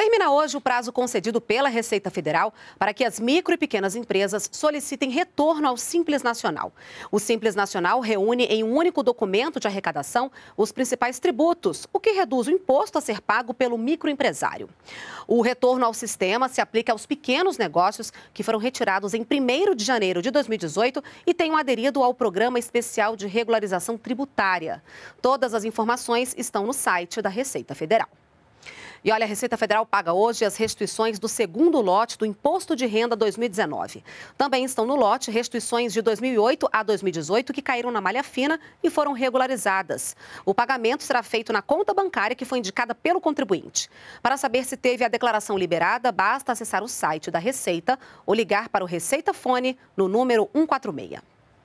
Termina hoje o prazo concedido pela Receita Federal para que as micro e pequenas empresas solicitem retorno ao Simples Nacional. O Simples Nacional reúne em um único documento de arrecadação os principais tributos, o que reduz o imposto a ser pago pelo microempresário. O retorno ao sistema se aplica aos pequenos negócios que foram retirados em 1 de janeiro de 2018 e tenham aderido ao Programa Especial de Regularização Tributária. Todas as informações estão no site da Receita Federal. E olha, a Receita Federal paga hoje as restituições do segundo lote do Imposto de Renda 2019. Também estão no lote restituições de 2008 a 2018 que caíram na malha fina e foram regularizadas. O pagamento será feito na conta bancária que foi indicada pelo contribuinte. Para saber se teve a declaração liberada, basta acessar o site da Receita ou ligar para o Receita Fone no número 146.